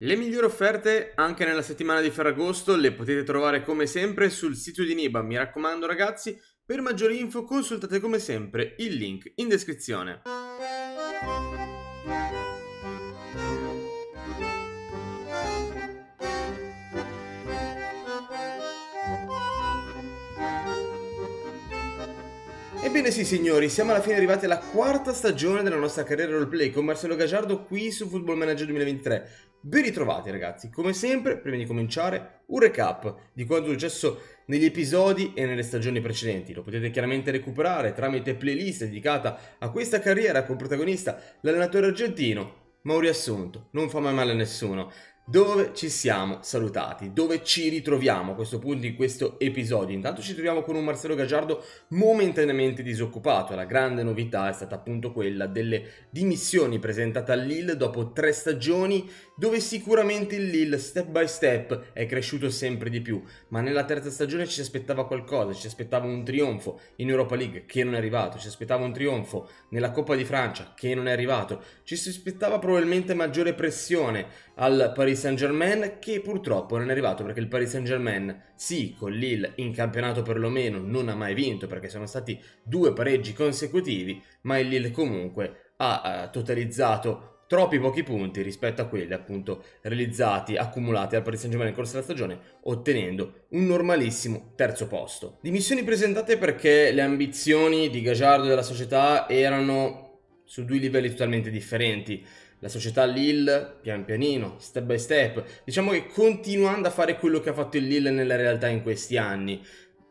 Le migliori offerte anche nella settimana di Ferragosto le potete trovare come sempre sul sito di Niba. Mi raccomando ragazzi, per maggiori info consultate come sempre il link in descrizione. Ebbene sì signori, siamo alla fine arrivati alla quarta stagione della nostra carriera roleplay con Marcello Gagiardo qui su Football Manager 2023. Ben ritrovati ragazzi, come sempre, prima di cominciare, un recap di quanto è successo negli episodi e nelle stagioni precedenti. Lo potete chiaramente recuperare tramite playlist dedicata a questa carriera con protagonista l'allenatore argentino, ma un riassunto non fa mai male a nessuno dove ci siamo salutati, dove ci ritroviamo a questo punto in questo episodio. Intanto ci troviamo con un Marcello Gagiardo momentaneamente disoccupato, la grande novità è stata appunto quella delle dimissioni presentate al Lille dopo tre stagioni, dove sicuramente il Lille step by step è cresciuto sempre di più, ma nella terza stagione ci aspettava qualcosa, ci aspettava un trionfo in Europa League che non è arrivato, ci aspettava un trionfo nella Coppa di Francia che non è arrivato, ci si aspettava probabilmente maggiore pressione al Paris Paris Saint Germain che purtroppo non è arrivato perché il Paris Saint Germain sì con Lille in campionato perlomeno non ha mai vinto perché sono stati due pareggi consecutivi ma il Lille comunque ha eh, totalizzato troppi pochi punti rispetto a quelli appunto realizzati, accumulati al Paris Saint Germain nel corso della stagione, ottenendo un normalissimo terzo posto. Dimissioni presentate perché le ambizioni di Gagiardo e della società erano su due livelli totalmente differenti la società Lille pian pianino, step by step, diciamo che continuando a fare quello che ha fatto il Lille nella realtà in questi anni,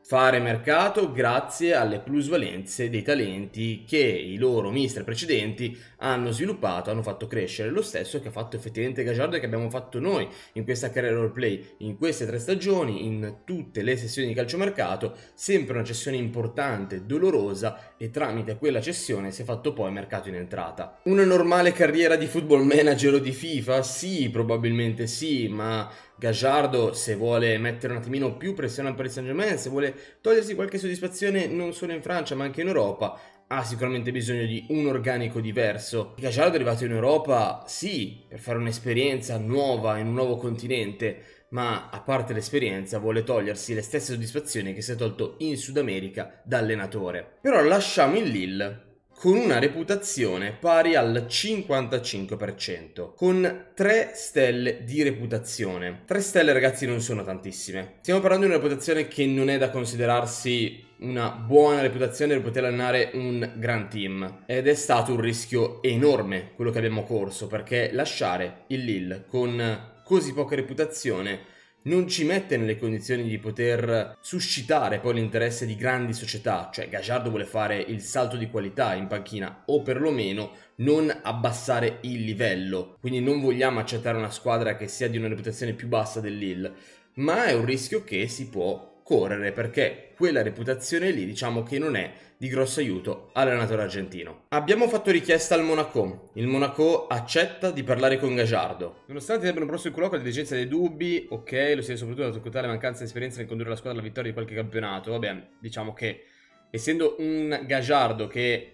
fare mercato grazie alle plusvalenze dei talenti che i loro mister precedenti hanno sviluppato, hanno fatto crescere. Lo stesso che ha fatto effettivamente Gajardo e che abbiamo fatto noi in questa carriera roleplay in queste tre stagioni, in tutte le sessioni di calciomercato, sempre una cessione importante, dolorosa e tramite quella cessione si è fatto poi mercato in entrata. Una normale carriera di football manager o di FIFA? Sì, probabilmente sì, ma Gagiardo se vuole mettere un attimino più pressione al Paris Saint Germain, se vuole togliersi qualche soddisfazione non solo in Francia ma anche in Europa, ha sicuramente bisogno di un organico diverso. Gagiardo è arrivato in Europa, sì, per fare un'esperienza nuova in un nuovo continente, ma a parte l'esperienza vuole togliersi le stesse soddisfazioni che si è tolto in Sud America da allenatore. Però lasciamo il Lille con una reputazione pari al 55%, con 3 stelle di reputazione. 3 stelle ragazzi non sono tantissime. Stiamo parlando di una reputazione che non è da considerarsi una buona reputazione per poter allenare un gran team ed è stato un rischio enorme quello che abbiamo corso perché lasciare il Lille con così poca reputazione non ci mette nelle condizioni di poter suscitare poi l'interesse di grandi società, cioè Gagiardo vuole fare il salto di qualità in panchina o perlomeno non abbassare il livello, quindi non vogliamo accettare una squadra che sia di una reputazione più bassa dell'Ill, ma è un rischio che si può correre perché quella reputazione lì diciamo che non è di grosso aiuto all'allenatore argentino. Abbiamo fatto richiesta al Monaco. Il Monaco accetta di parlare con Gajardo. Nonostante abbiano prosso il colloquio, con la diligenza dei dubbi, ok, lo si è soprattutto dato contare la mancanza di esperienza nel condurre la squadra alla vittoria di qualche campionato. Vabbè, diciamo che essendo un Gajardo che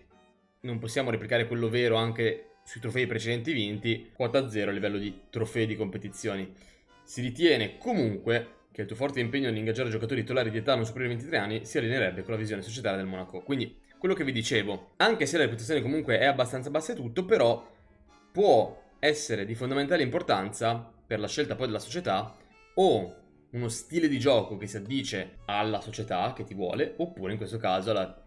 non possiamo replicare quello vero anche sui trofei precedenti vinti, quota zero a livello di trofei di competizioni. Si ritiene comunque che il tuo forte impegno nell'ingaggiare giocatori titolari di età non superiore ai 23 anni si allineerebbe con la visione societaria del Monaco. Quindi, quello che vi dicevo, anche se la reputazione comunque è abbastanza bassa e tutto, però può essere di fondamentale importanza per la scelta poi della società o uno stile di gioco che si addice alla società che ti vuole, oppure in questo caso alla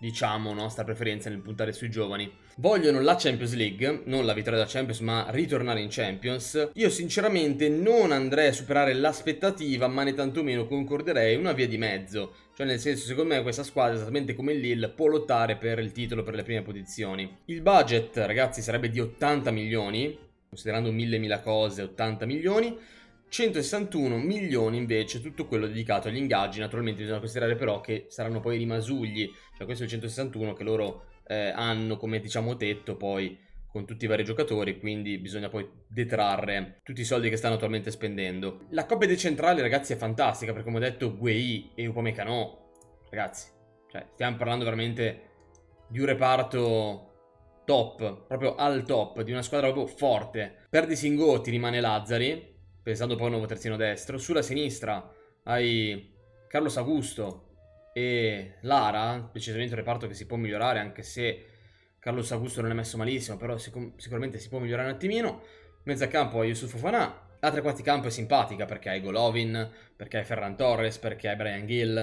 diciamo, nostra preferenza nel puntare sui giovani. Vogliono la Champions League, non la vittoria della Champions, ma ritornare in Champions. Io sinceramente non andrei a superare l'aspettativa, ma né tantomeno concorderei una via di mezzo. Cioè nel senso, secondo me questa squadra, esattamente come il Lille, può lottare per il titolo, per le prime posizioni. Il budget, ragazzi, sarebbe di 80 milioni, considerando mille mila cose, 80 milioni. 161 milioni invece tutto quello dedicato agli ingaggi, naturalmente bisogna considerare però che saranno poi i rimasugli, cioè questo è il 161 che loro eh, hanno come diciamo tetto poi con tutti i vari giocatori, quindi bisogna poi detrarre tutti i soldi che stanno attualmente spendendo. La coppia decentrale, ragazzi, è fantastica, perché come ho detto, Guei e Upamecano, ragazzi, cioè, stiamo parlando veramente di un reparto top, proprio al top, di una squadra proprio forte. Perdi Singoti, rimane Lazzari, pensando poi a un nuovo terzino destro. Sulla sinistra hai Carlos Augusto e Lara, decisamente un reparto che si può migliorare anche se Carlos Augusto non è messo malissimo, però sic sicuramente si può migliorare un attimino. campo hai Yusuf Fofana. La tre quarti campo è simpatica perché hai Golovin, perché hai Ferran Torres, perché hai Brian Gill,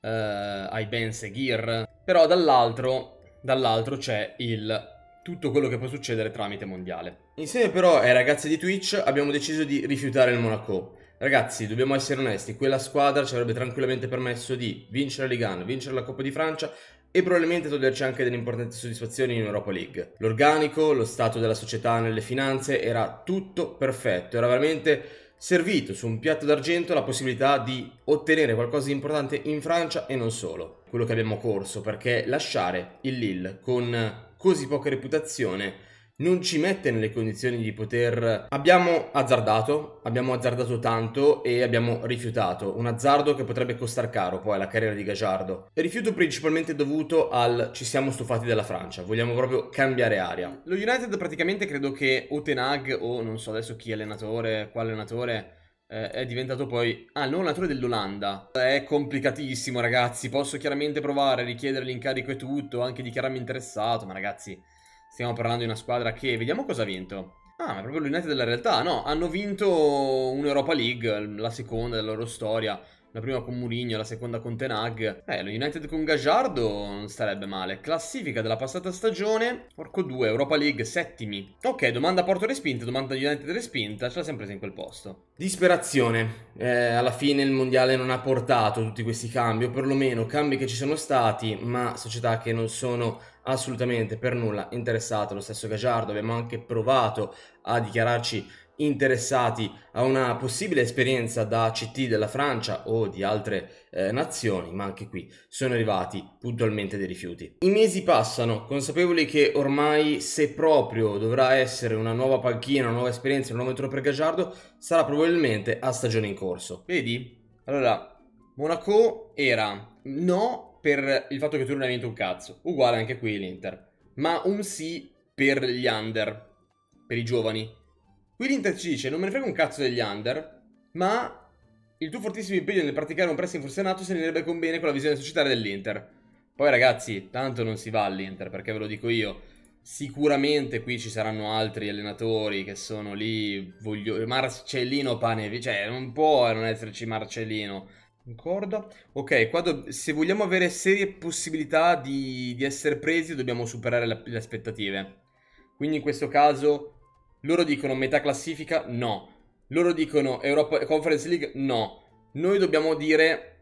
eh, hai Ben Seguir. Però dall'altro, dall c'è il tutto quello che può succedere tramite mondiale. Insieme però ai ragazzi di Twitch abbiamo deciso di rifiutare il Monaco. Ragazzi, dobbiamo essere onesti, quella squadra ci avrebbe tranquillamente permesso di vincere la Ligue 1, vincere la Coppa di Francia e probabilmente toglierci anche delle importanti soddisfazioni in Europa League. L'organico, lo stato della società nelle finanze era tutto perfetto, era veramente servito su un piatto d'argento la possibilità di ottenere qualcosa di importante in Francia e non solo. Quello che abbiamo corso perché lasciare il Lille con così poca reputazione non ci mette nelle condizioni di poter... Abbiamo azzardato, abbiamo azzardato tanto e abbiamo rifiutato, un azzardo che potrebbe costare caro poi alla carriera di Gajardo. Rifiuto principalmente dovuto al ci siamo stufati della Francia, vogliamo proprio cambiare aria. Lo United praticamente credo che o Tenag o non so adesso chi allenatore, quale allenatore eh, è diventato poi... Ah, il nuovo allenatore dell'Olanda. È complicatissimo, ragazzi. Posso chiaramente provare a richiedere l'incarico e tutto, anche dichiararmi interessato, ma ragazzi, stiamo parlando di una squadra che... Vediamo cosa ha vinto. Ah, ma è proprio l'United della realtà, no? Hanno vinto un'Europa League, la seconda della loro storia la prima con Mourinho, la seconda con Tenag. Eh, lo United con Gajardo non starebbe male. Classifica della passata stagione, porco 2, Europa League, settimi. Ok, domanda Porto respinta, domanda United respinta, ce l'ha sempre presa in quel posto. Disperazione. Eh, alla fine il Mondiale non ha portato tutti questi cambi, o perlomeno cambi che ci sono stati, ma società che non sono assolutamente per nulla interessate. Lo stesso Gajardo, abbiamo anche provato a dichiararci interessati a una possibile esperienza da CT della Francia o di altre eh, nazioni, ma anche qui sono arrivati puntualmente dei rifiuti. I mesi passano, consapevoli che ormai se proprio dovrà essere una nuova panchina, una nuova esperienza, un nuovo metro per Gagiardo, sarà probabilmente a stagione in corso. Vedi? Allora, Monaco era no per il fatto che tu non hai vinto un cazzo, uguale anche qui l'Inter, ma un sì per gli under, per i giovani Qui l'Inter ci dice, non me ne frega un cazzo degli under, ma il tuo fortissimo impegno nel praticare un pressing forsenato se ne andrebbe con bene con la visione societaria dell'Inter. Poi ragazzi, tanto non si va all'Inter, perché ve lo dico io, sicuramente qui ci saranno altri allenatori che sono lì, voglio... Marcellino Panevi, cioè non può non esserci Marcellino. Concordo. Ok, qua se vogliamo avere serie possibilità di, di essere presi dobbiamo superare la... le aspettative. Quindi in questo caso loro dicono metà classifica? No. Loro dicono Europa Conference League? No. Noi dobbiamo dire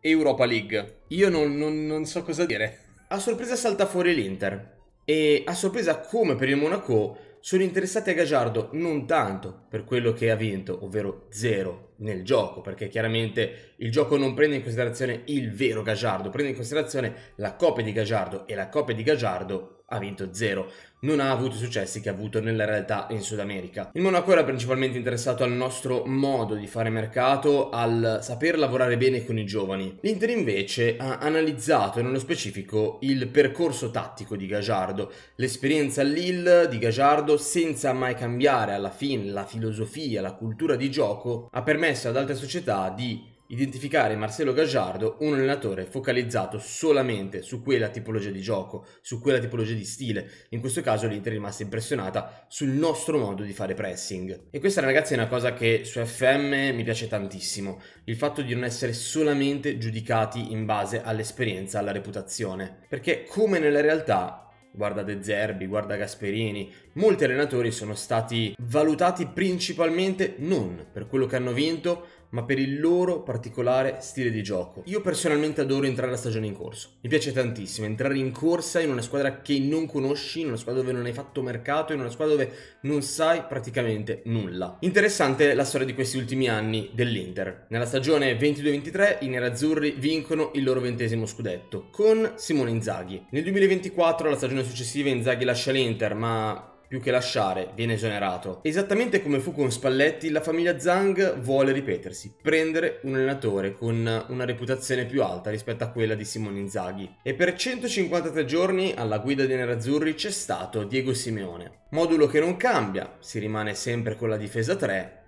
Europa League. Io non, non, non so cosa dire. A sorpresa salta fuori l'Inter. E a sorpresa come per il Monaco sono interessati a Gagiardo non tanto per quello che ha vinto, ovvero zero nel gioco, perché chiaramente il gioco non prende in considerazione il vero Gagiardo, prende in considerazione la copia di Gagiardo e la copia di Gagiardo ha vinto 0. Non ha avuto i successi che ha avuto nella realtà in Sud America. Il Monaco era principalmente interessato al nostro modo di fare mercato, al saper lavorare bene con i giovani. L'Inter invece ha analizzato nello specifico il percorso tattico di Gajardo, l'esperienza all'IL di Gajardo senza mai cambiare alla fine la filosofia, la cultura di gioco, ha permesso ad altre società di identificare in Marcelo Gaggiardo un allenatore focalizzato solamente su quella tipologia di gioco, su quella tipologia di stile. In questo caso l'Inter è rimasta impressionata sul nostro modo di fare pressing. E questa ragazzi è una cosa che su FM mi piace tantissimo, il fatto di non essere solamente giudicati in base all'esperienza, alla reputazione, perché come nella realtà guarda De Zerbi, guarda Gasperini, molti allenatori sono stati valutati principalmente non per quello che hanno vinto, ma per il loro particolare stile di gioco. Io personalmente adoro entrare la stagione in corso. Mi piace tantissimo entrare in corsa in una squadra che non conosci, in una squadra dove non hai fatto mercato, in una squadra dove non sai praticamente nulla. Interessante la storia di questi ultimi anni dell'Inter. Nella stagione 22-23 i nerazzurri vincono il loro ventesimo scudetto con Simone Inzaghi. Nel 2024, la stagione successiva, Inzaghi lascia l'Inter, ma più che lasciare, viene esonerato. Esattamente come fu con Spalletti, la famiglia Zhang vuole ripetersi, prendere un allenatore con una reputazione più alta rispetto a quella di Simone Inzaghi. E per 153 giorni alla guida dei nerazzurri c'è stato Diego Simeone. Modulo che non cambia, si rimane sempre con la difesa 3,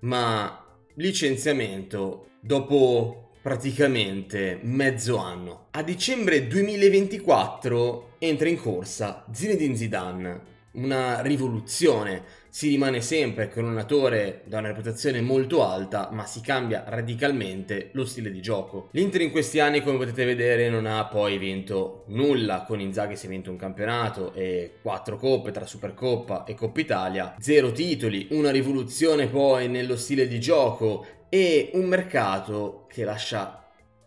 ma licenziamento dopo praticamente mezzo anno. A dicembre 2024 entra in corsa Zinedine Zidane una rivoluzione. Si rimane sempre con un attore da una reputazione molto alta, ma si cambia radicalmente lo stile di gioco. L'Inter in questi anni, come potete vedere, non ha poi vinto nulla. Con Inzaghi si è vinto un campionato e quattro coppe tra Supercoppa e Coppa Italia, zero titoli, una rivoluzione poi nello stile di gioco e un mercato che lascia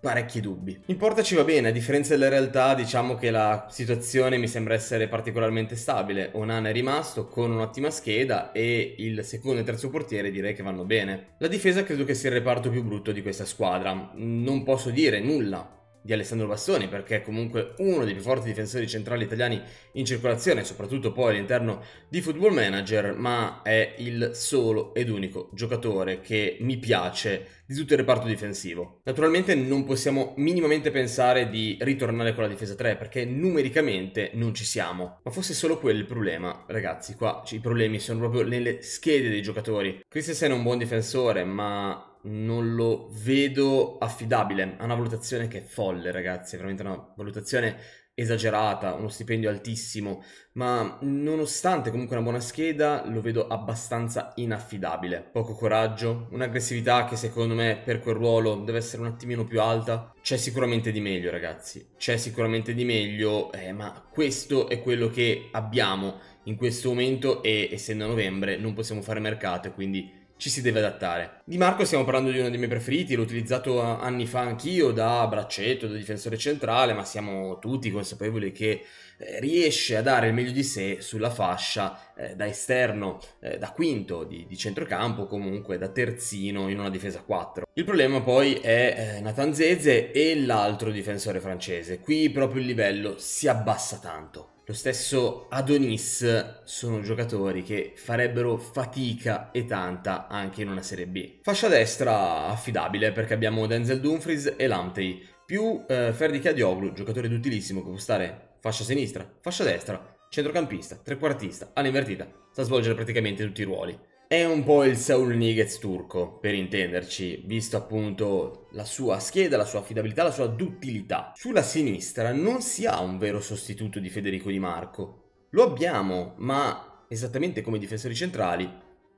parecchi dubbi. In porta ci va bene, a differenza della realtà diciamo che la situazione mi sembra essere particolarmente stabile. Onana è rimasto con un'ottima scheda e il secondo e terzo portiere direi che vanno bene. La difesa credo che sia il reparto più brutto di questa squadra. Non posso dire nulla di Alessandro Bastoni, perché è comunque uno dei più forti difensori centrali italiani in circolazione, soprattutto poi all'interno di Football Manager, ma è il solo ed unico giocatore che mi piace di tutto il reparto difensivo. Naturalmente non possiamo minimamente pensare di ritornare con la difesa 3 perché numericamente non ci siamo, ma fosse solo quello il problema, ragazzi, qua i problemi sono proprio nelle schede dei giocatori. Christensen è un buon difensore, ma non lo vedo affidabile. Ha una valutazione che è folle, ragazzi, è veramente una valutazione esagerata, uno stipendio altissimo, ma nonostante comunque una buona scheda lo vedo abbastanza inaffidabile. Poco coraggio, un'aggressività che secondo me per quel ruolo deve essere un attimino più alta. C'è sicuramente di meglio ragazzi, c'è sicuramente di meglio, eh, ma questo è quello che abbiamo in questo momento e essendo novembre non possiamo fare mercato e quindi ci si deve adattare. Di Marco stiamo parlando di uno dei miei preferiti, l'ho utilizzato anni fa anch'io da braccetto, da difensore centrale, ma siamo tutti consapevoli che eh, riesce a dare il meglio di sé sulla fascia eh, da esterno, eh, da quinto di, di, centrocampo, comunque da terzino in una difesa 4. Il problema poi è eh, Nathan e l'altro difensore francese. Qui proprio il livello si abbassa tanto lo stesso Adonis sono giocatori che farebbero fatica e tanta anche in una Serie B. Fascia destra affidabile perché abbiamo Denzel Dumfries e Lamptey, più eh, Ferdi Cadioglu, giocatore d'utilissimo che può stare fascia sinistra, fascia destra, centrocampista, trequartista, all'invertita, sa svolgere praticamente tutti i ruoli. È un po' il Saul Niguez turco, per intenderci, visto appunto la sua scheda, la sua affidabilità, la sua duttilità. Sulla sinistra non si ha un vero sostituto di Federico Di Marco. Lo abbiamo, ma esattamente come i difensori centrali,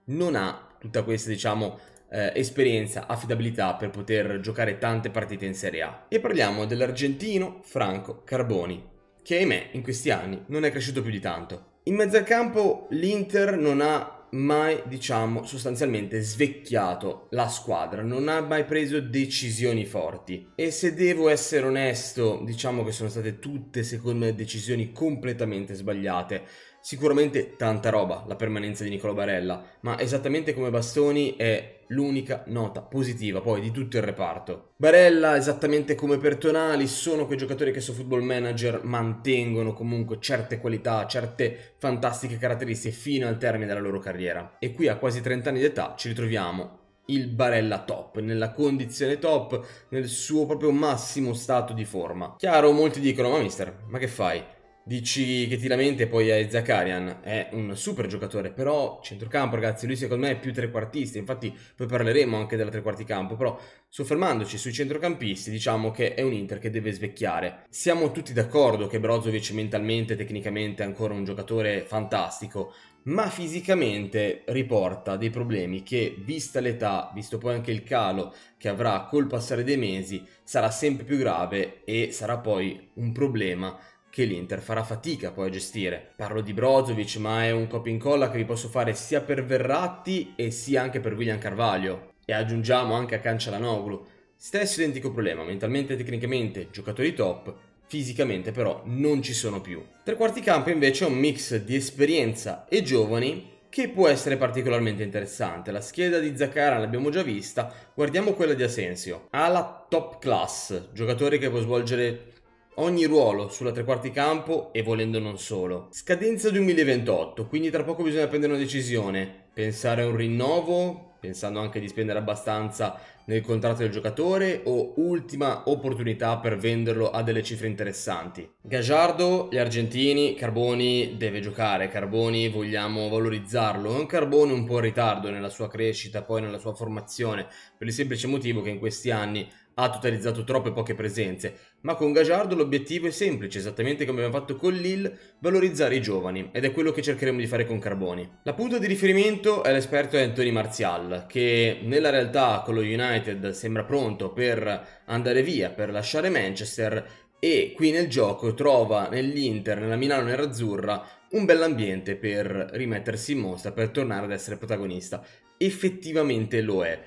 non ha tutta questa, diciamo, eh, esperienza, affidabilità per poter giocare tante partite in Serie A. E parliamo dell'argentino Franco Carboni, che ahimè in questi anni non è cresciuto più di tanto. In mezzo al campo l'Inter non ha mai, diciamo, sostanzialmente svecchiato la squadra, non ha mai preso decisioni forti. E se devo essere onesto, diciamo che sono state tutte, secondo me, decisioni completamente sbagliate. Sicuramente tanta roba la permanenza di Nicola Barella, ma esattamente come Bastoni è l'unica nota positiva poi di tutto il reparto. Barella, esattamente come per Tonali, sono quei giocatori che su Football Manager mantengono comunque certe qualità, certe fantastiche caratteristiche fino al termine della loro carriera. E qui a quasi 30 anni di età ci ritroviamo il Barella top, nella condizione top, nel suo proprio massimo stato di forma. Chiaro, molti dicono, ma mister, ma che fai? Dici che ti lamenti e poi hai Zakarian, è un super giocatore, però centrocampo ragazzi, lui secondo me è più trequartista, infatti poi parleremo anche della trequarti campo, però soffermandoci sui centrocampisti diciamo che è un Inter che deve svecchiare. Siamo tutti d'accordo che Brozovic mentalmente, tecnicamente è ancora un giocatore fantastico, ma fisicamente riporta dei problemi che, vista l'età, visto poi anche il calo che avrà col passare dei mesi, sarà sempre più grave e sarà poi un problema che l'Inter farà fatica poi a gestire. Parlo di Brozovic, ma è un copia incolla che vi posso fare sia per Verratti e sia anche per William Carvalho. E aggiungiamo anche a Cancialanoglu. Stesso identico problema, mentalmente e tecnicamente giocatori top, fisicamente però non ci sono più. Tre quarti campo invece è un mix di esperienza e giovani che può essere particolarmente interessante. La scheda di Zaccara l'abbiamo già vista, guardiamo quella di Asensio. Ala top class, giocatore che può svolgere ogni ruolo sulla tre quarti campo e volendo non solo. Scadenza 2028, quindi tra poco bisogna prendere una decisione, pensare a un rinnovo, pensando anche di spendere abbastanza nel contratto del giocatore o ultima opportunità per venderlo a delle cifre interessanti. Gajardo, gli argentini, Carboni deve giocare, Carboni vogliamo valorizzarlo, è un Carboni un po' in ritardo nella sua crescita, poi nella sua formazione, per il semplice motivo che in questi anni ha totalizzato troppe poche presenze, ma con Gajardo l'obiettivo è semplice, esattamente come abbiamo fatto con Lille, valorizzare i giovani, ed è quello che cercheremo di fare con Carboni. La punta di riferimento è l'esperto Anthony Martial, che nella realtà con lo United sembra pronto per andare via, per lasciare Manchester, e qui nel gioco trova nell'Inter, nella Milano nerazzurra, un bell'ambiente per rimettersi in mostra, per tornare ad essere protagonista. Effettivamente lo è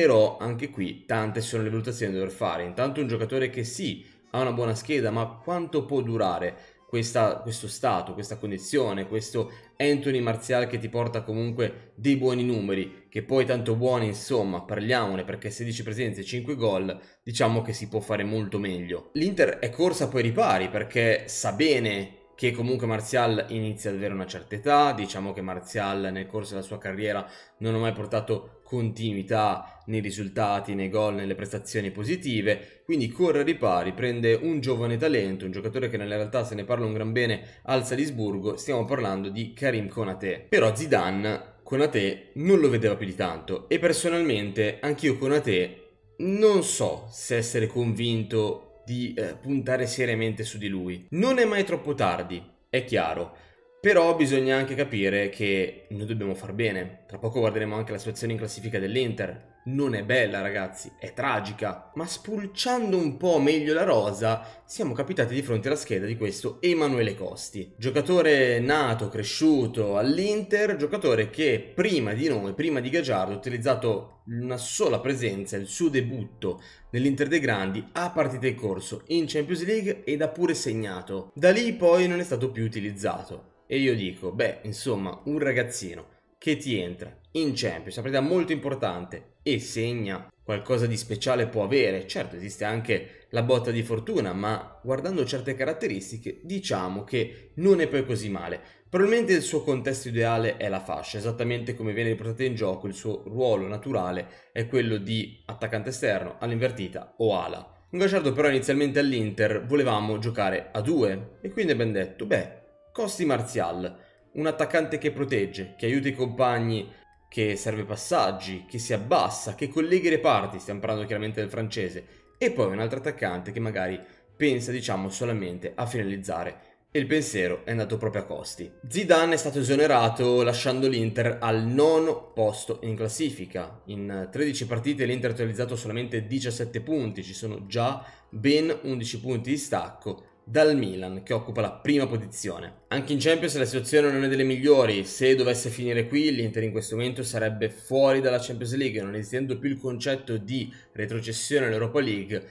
però anche qui tante sono le valutazioni da dover fare. Intanto un giocatore che sì, ha una buona scheda, ma quanto può durare questa, questo stato, questa condizione, questo Anthony Marziale che ti porta comunque dei buoni numeri, che poi tanto buoni, insomma, parliamone perché 16 presenze e 5 gol, diciamo che si può fare molto meglio. L'Inter è corsa poi ripari perché sa bene che comunque Martial inizia ad avere una certa età, diciamo che Martial nel corso della sua carriera non ha mai portato continuità nei risultati, nei gol, nelle prestazioni positive, quindi corre ai ripari, prende un giovane talento, un giocatore che nella realtà se ne parla un gran bene al Salisburgo, stiamo parlando di Karim Konate. Però Zidane Konate non lo vedeva più di tanto e personalmente anch'io Konate non so se essere convinto di eh, puntare seriamente su di lui. Non è mai troppo tardi, è chiaro, però bisogna anche capire che noi dobbiamo far bene. Tra poco guarderemo anche la situazione in classifica dell'Inter. Non è bella, ragazzi, è tragica. Ma spulciando un po' meglio la rosa, siamo capitati di fronte alla scheda di questo Emanuele Costi. Giocatore nato, cresciuto all'Inter, giocatore che prima di noi, prima di Gagiardo, ha utilizzato una sola presenza, il suo debutto nell'Inter dei Grandi a partita in corso in Champions League ed ha pure segnato. Da lì poi non è stato più utilizzato. E io dico, beh, insomma, un ragazzino che ti entra in Champions, una partita molto importante e segna qualcosa di speciale può avere. Certo, esiste anche la botta di fortuna, ma guardando certe caratteristiche diciamo che non è poi così male. Probabilmente il suo contesto ideale è la fascia, esattamente come viene riportata in gioco, il suo ruolo naturale è quello di attaccante esterno, all'invertita o ala. Un Gasciardo però inizialmente all'Inter volevamo giocare a due e quindi abbiamo detto, beh, Costi Martial, un attaccante che protegge, che aiuta i compagni, che serve passaggi, che si abbassa, che colleghi i reparti, stiamo parlando chiaramente del francese, e poi un altro attaccante che magari pensa diciamo solamente a finalizzare e il pensiero è andato proprio a Costi. Zidane è stato esonerato lasciando l'Inter al nono posto in classifica. In 13 partite l'Inter ha totalizzato solamente 17 punti, ci sono già ben 11 punti di stacco dal Milan che occupa la prima posizione. Anche in Champions la situazione non è delle migliori, se dovesse finire qui l'Inter in questo momento sarebbe fuori dalla Champions League, non esistendo più il concetto di retrocessione all'Europa League,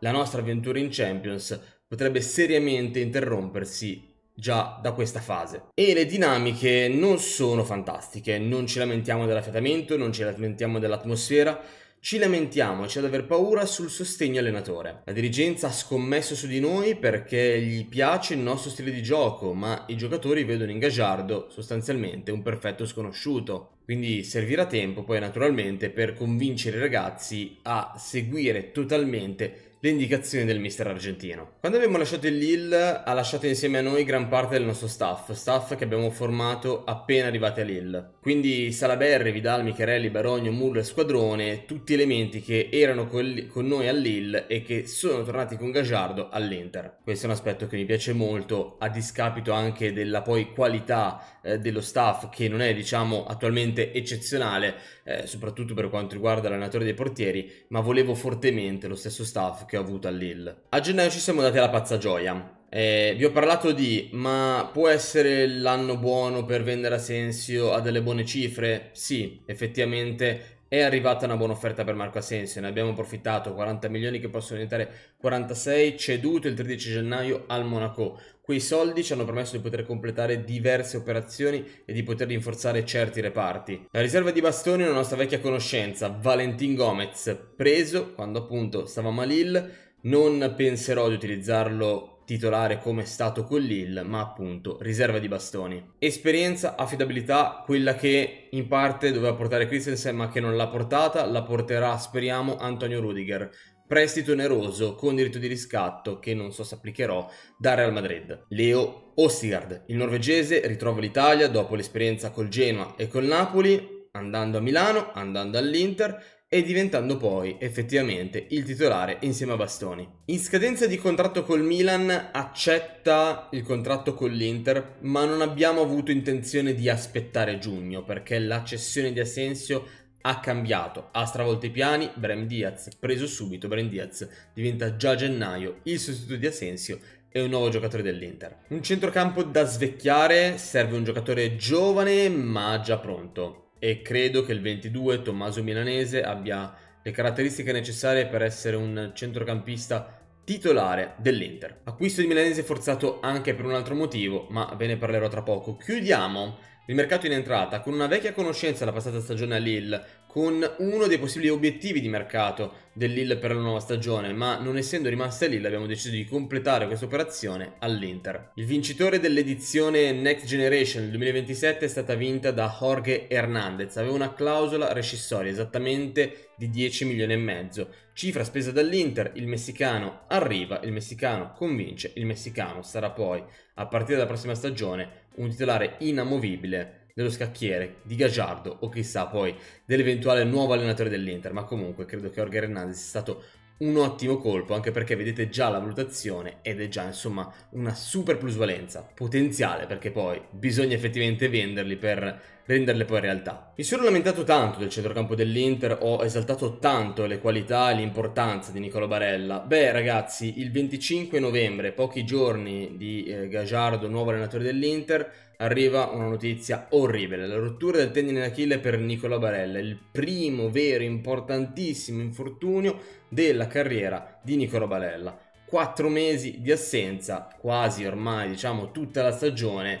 la nostra avventura in Champions potrebbe seriamente interrompersi già da questa fase. E le dinamiche non sono fantastiche, non ci lamentiamo dell'affiatamento, non ci lamentiamo dell'atmosfera, ci lamentiamo, lamentiamoci ad aver paura sul sostegno allenatore. La dirigenza ha scommesso su di noi perché gli piace il nostro stile di gioco, ma i giocatori vedono in Gagiardo sostanzialmente un perfetto sconosciuto. Quindi servirà tempo poi naturalmente per convincere i ragazzi a seguire totalmente le indicazioni del mister argentino. Quando abbiamo lasciato il Lille, ha lasciato insieme a noi gran parte del nostro staff, staff che abbiamo formato appena arrivati a Lille. Quindi Salaberri, Vidal, Michelelli, Barogno, Muller, Squadrone, tutti elementi che erano con, noi al Lille e che sono tornati con Gagiardo all'Inter. Questo è un aspetto che mi piace molto, a discapito anche della poi qualità eh, dello staff che non è diciamo attualmente eccezionale eh, soprattutto per quanto riguarda l'allenatore dei portieri ma volevo fortemente lo stesso staff che ho avuto a Lille. A gennaio ci siamo dati alla pazza gioia eh, vi ho parlato di ma può essere l'anno buono per vendere Asensio a delle buone cifre? Sì, effettivamente è arrivata una buona offerta per Marco Asensio, ne abbiamo approfittato, 40 milioni che possono diventare 46, ceduto il 13 gennaio al Monaco. Quei soldi ci hanno permesso di poter completare diverse operazioni e di poter rinforzare certi reparti. La riserva di bastoni è una nostra vecchia conoscenza, Valentin Gomez, preso quando appunto stavamo a Lille, non penserò di utilizzarlo titolare come è stato con Lille, ma appunto riserva di bastoni. Esperienza, affidabilità, quella che in parte doveva portare Christensen ma che non l'ha portata, la porterà speriamo Antonio Rudiger. Prestito oneroso con diritto di riscatto che non so se applicherò da Real Madrid. Leo Ostigard, il norvegese, ritrova l'Italia dopo l'esperienza col Genoa e col Napoli, andando a Milano, andando all'Inter e diventando poi effettivamente il titolare insieme a Bastoni. In scadenza di contratto col Milan accetta il contratto con l'Inter, ma non abbiamo avuto intenzione di aspettare giugno perché la cessione di Asensio ha cambiato, ha stravolto i piani, Brem Diaz, preso subito Brem Diaz, diventa già gennaio il sostituto di Asensio e un nuovo giocatore dell'Inter. Un centrocampo da svecchiare, serve un giocatore giovane ma già pronto e credo che il 22 Tommaso Milanese abbia le caratteristiche necessarie per essere un centrocampista titolare dell'Inter. Acquisto di Milanese forzato anche per un altro motivo, ma ve ne parlerò tra poco. Chiudiamo il mercato in entrata con una vecchia conoscenza della passata stagione a Lille, con uno dei possibili obiettivi di mercato dell'Ill per la nuova stagione, ma non essendo rimasta l'Ill abbiamo deciso di completare questa operazione all'Inter. Il vincitore dell'edizione Next Generation del 2027 è stata vinta da Jorge Hernandez, aveva una clausola rescissoria esattamente di 10 milioni e mezzo, cifra spesa dall'Inter, il messicano arriva, il messicano convince, il messicano sarà poi a partire dalla prossima stagione un titolare inamovibile dello scacchiere, di Gagiardo o chissà poi dell'eventuale nuovo allenatore dell'Inter, ma comunque credo che Jorge Hernandez sia stato un ottimo colpo, anche perché vedete già la valutazione ed è già insomma una super plusvalenza potenziale, perché poi bisogna effettivamente venderli per renderle poi realtà. Mi sono lamentato tanto del centrocampo dell'Inter, ho esaltato tanto le qualità e l'importanza di Nicolo Barella. Beh ragazzi, il 25 novembre, pochi giorni di eh, Gagiardo, nuovo allenatore dell'Inter, arriva una notizia orribile, la rottura del tendine d'Achille per Nicola Barella, il primo vero importantissimo infortunio della carriera di Nicola Barella. Quattro mesi di assenza, quasi ormai diciamo tutta la stagione,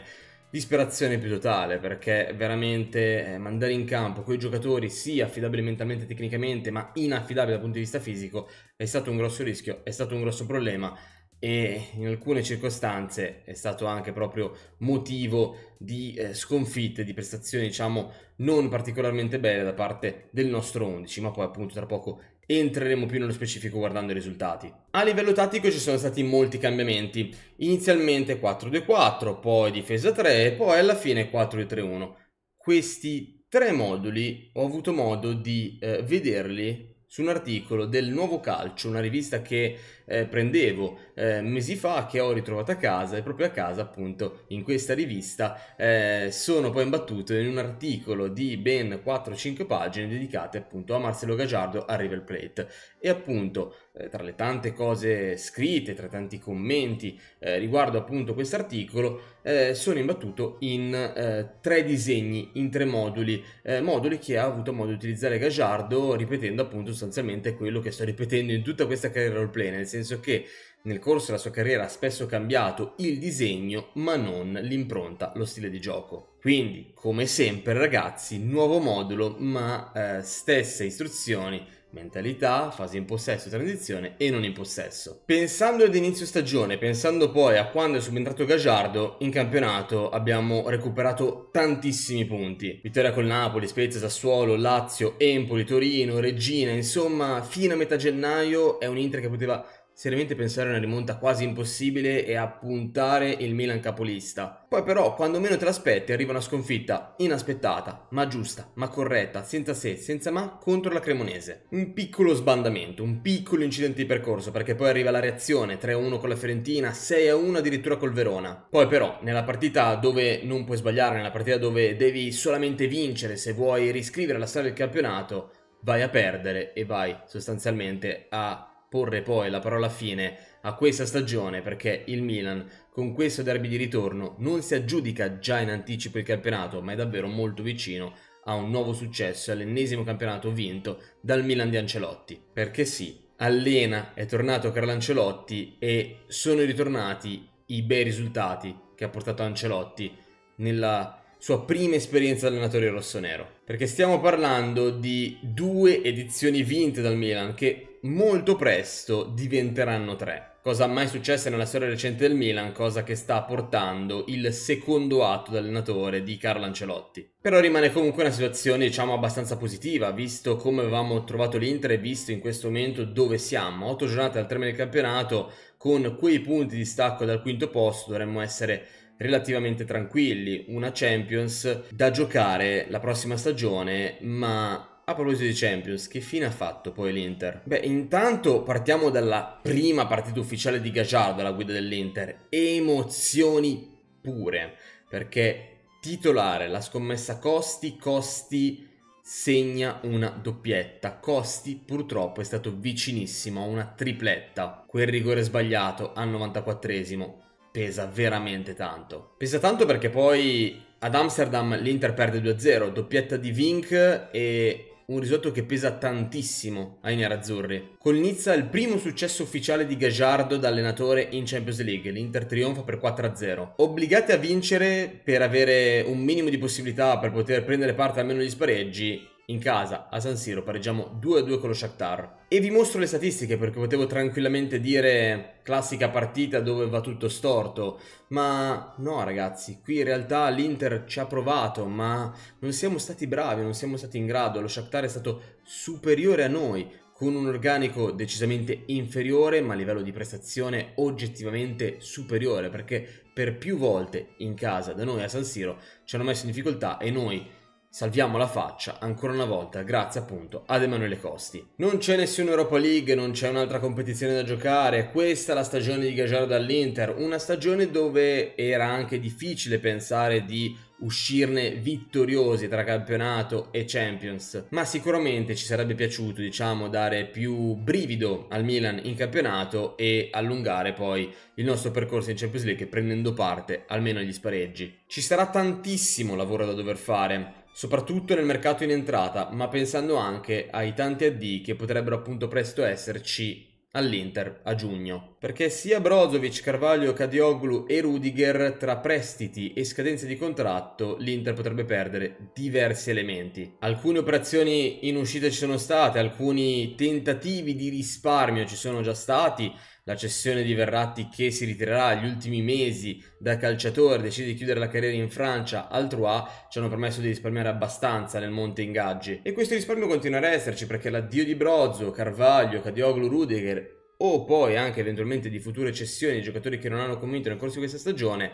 disperazione più totale perché veramente eh, mandare in campo quei giocatori sì affidabili mentalmente e tecnicamente ma inaffidabili dal punto di vista fisico è stato un grosso rischio, è stato un grosso problema e in alcune circostanze è stato anche proprio motivo di eh, sconfitte, di prestazioni diciamo non particolarmente belle da parte del nostro 11, ma poi appunto tra poco entreremo più nello specifico guardando i risultati. A livello tattico ci sono stati molti cambiamenti, inizialmente 4-2-4, poi difesa 3 e poi alla fine 4 3 1 Questi tre moduli ho avuto modo di eh, vederli su un articolo del Nuovo Calcio, una rivista che eh, prendevo eh, mesi fa che ho ritrovato a casa e proprio a casa appunto in questa rivista eh, sono poi imbattuto in un articolo di ben 4-5 pagine dedicate appunto a Marcello Gagiardo a River Plate e appunto eh, tra le tante cose scritte, tra tanti commenti eh, riguardo appunto questo articolo sono imbattuto in tre disegni in tre moduli, moduli che ha avuto modo di utilizzare Gagiardo ripetendo appunto sostanzialmente quello che sto ripetendo in tutta questa carriera roleplay nel senso senso che nel corso della sua carriera ha spesso cambiato il disegno, ma non l'impronta, lo stile di gioco. Quindi, come sempre, ragazzi, nuovo modulo, ma eh, stesse istruzioni. Mentalità, fase in possesso, transizione e non in possesso. Pensando ad inizio stagione, pensando poi a quando è subentrato Gagiardo, in campionato abbiamo recuperato tantissimi punti. Vittoria col Napoli, Spezia, Sassuolo, Lazio, Empoli, Torino, Regina, insomma, fino a metà gennaio è un Inter che poteva seriamente pensare a una rimonta quasi impossibile e a puntare il Milan capolista. Poi però, quando meno te l'aspetti, arriva una sconfitta inaspettata, ma giusta, ma corretta, senza se, senza ma, contro la Cremonese. Un piccolo sbandamento, un piccolo incidente di percorso, perché poi arriva la reazione, 3-1 con la Fiorentina, 6-1 addirittura col Verona. Poi però, nella partita dove non puoi sbagliare, nella partita dove devi solamente vincere se vuoi riscrivere la storia del campionato, vai a perdere e vai sostanzialmente a porre poi la parola fine a questa stagione perché il Milan con questo derby di ritorno non si aggiudica già in anticipo il campionato ma è davvero molto vicino a un nuovo successo, all'ennesimo campionato vinto dal Milan di Ancelotti. Perché sì, allena è tornato Carlo Ancelotti e sono ritornati i bei risultati che ha portato Ancelotti nella sua prima esperienza allenatore rossonero. Perché stiamo parlando di due edizioni vinte dal Milan, che molto presto diventeranno tre, cosa mai successa nella storia recente del Milan, cosa che sta portando il secondo atto d'allenatore di Carlo Ancelotti. Però rimane comunque una situazione diciamo abbastanza positiva, visto come avevamo trovato l'Inter e visto in questo momento dove siamo. Otto giornate al termine del campionato, con quei punti di stacco dal quinto posto dovremmo essere relativamente tranquilli, una Champions da giocare la prossima stagione, ma a proposito di Champions, che fine ha fatto poi l'Inter? Beh, intanto partiamo dalla prima partita ufficiale di Gagiardo alla guida dell'Inter. Emozioni pure, perché titolare la scommessa Costi, Costi segna una doppietta. Costi purtroppo è stato vicinissimo a una tripletta. Quel rigore sbagliato al 94esimo pesa veramente tanto. Pesa tanto perché poi ad Amsterdam l'Inter perde 2-0, doppietta di Vink e un risotto che pesa tantissimo ai nerazzurri. Con Nizza il primo successo ufficiale di Gajardo da allenatore in Champions League, l'Inter trionfa per 4-0. Obbligati a vincere per avere un minimo di possibilità per poter prendere parte almeno agli spareggi, in casa, a San Siro, pareggiamo 2-2 con lo Shakhtar. E vi mostro le statistiche perché potevo tranquillamente dire classica partita dove va tutto storto. Ma no ragazzi, qui in realtà l'Inter ci ha provato, ma non siamo stati bravi, non siamo stati in grado. Lo Shakhtar è stato superiore a noi, con un organico decisamente inferiore ma a livello di prestazione oggettivamente superiore perché per più volte in casa da noi a San Siro ci hanno messo in difficoltà e noi Salviamo la faccia ancora una volta grazie appunto ad Emanuele Costi. Non c'è nessuna Europa League, non c'è un'altra competizione da giocare, questa è la stagione di Gagiaro dall'Inter, una stagione dove era anche difficile pensare di uscirne vittoriosi tra campionato e Champions, ma sicuramente ci sarebbe piaciuto, diciamo, dare più brivido al Milan in campionato e allungare poi il nostro percorso in Champions League prendendo parte almeno agli spareggi. Ci sarà tantissimo lavoro da dover fare soprattutto nel mercato in entrata, ma pensando anche ai tanti addii che potrebbero appunto presto esserci all'Inter a giugno. Perché sia Brozovic, Carvaglio, Cadioglu e Rudiger tra prestiti e scadenze di contratto l'Inter potrebbe perdere diversi elementi. Alcune operazioni in uscita ci sono state, alcuni tentativi di risparmio ci sono già stati la cessione di Verratti che si ritirerà agli ultimi mesi da calciatore, decide di chiudere la carriera in Francia, altro A, ci hanno permesso di risparmiare abbastanza nel monte ingaggi. E questo risparmio continuerà a esserci perché l'addio di Brozzo, Carvaglio, Cadioglu, Rudiger o poi anche eventualmente di future cessioni di giocatori che non hanno convinto nel corso di questa stagione,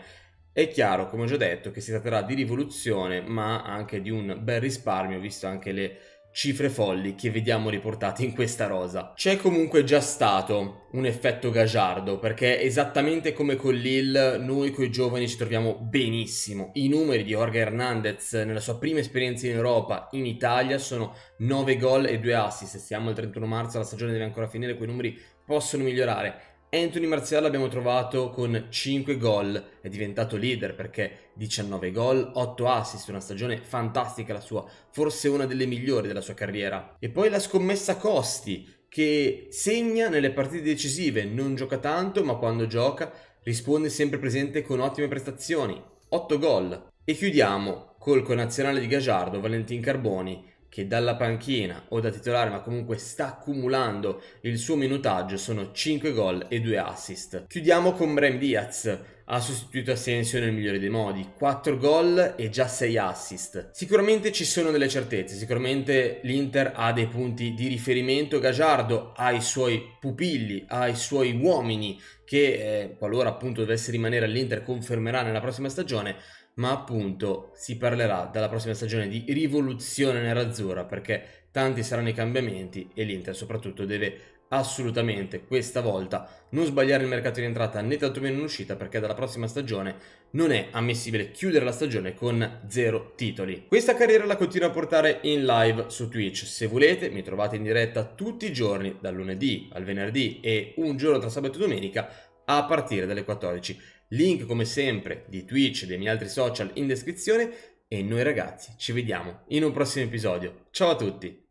è chiaro, come ho già detto, che si tratterà di rivoluzione, ma anche di un bel risparmio, visto anche le cifre folli che vediamo riportate in questa rosa. C'è comunque già stato un effetto gajardo perché esattamente come con Lille noi coi giovani ci troviamo benissimo. I numeri di Jorge Hernandez nella sua prima esperienza in Europa in Italia sono 9 gol e 2 assist. Siamo al 31 marzo, la stagione deve ancora finire, quei numeri possono migliorare Anthony Marziale l'abbiamo trovato con 5 gol, è diventato leader perché 19 gol, 8 assist, una stagione fantastica la sua, forse una delle migliori della sua carriera. E poi la scommessa Costi, che segna nelle partite decisive, non gioca tanto, ma quando gioca risponde sempre presente con ottime prestazioni, 8 gol. E chiudiamo col connazionale di Gajardo, Valentin Carboni, che dalla panchina o da titolare ma comunque sta accumulando il suo minutaggio sono 5 gol e 2 assist. Chiudiamo con Brem Diaz, ha sostituito Asensio nel migliore dei modi, 4 gol e già 6 assist. Sicuramente ci sono delle certezze, sicuramente l'Inter ha dei punti di riferimento, Gagiardo ha i suoi pupilli, ha i suoi uomini che eh, qualora appunto dovesse rimanere all'Inter confermerà nella prossima stagione, ma appunto si parlerà dalla prossima stagione di rivoluzione nerazzurra perché tanti saranno i cambiamenti e l'Inter soprattutto deve assolutamente questa volta non sbagliare il mercato di entrata né tantomeno in uscita perché dalla prossima stagione non è ammissibile chiudere la stagione con zero titoli. Questa carriera la continuo a portare in live su Twitch, se volete mi trovate in diretta tutti i giorni dal lunedì al venerdì e un giorno tra sabato e domenica a partire dalle 14 Link come sempre di Twitch e dei miei altri social in descrizione e noi ragazzi ci vediamo in un prossimo episodio. Ciao a tutti!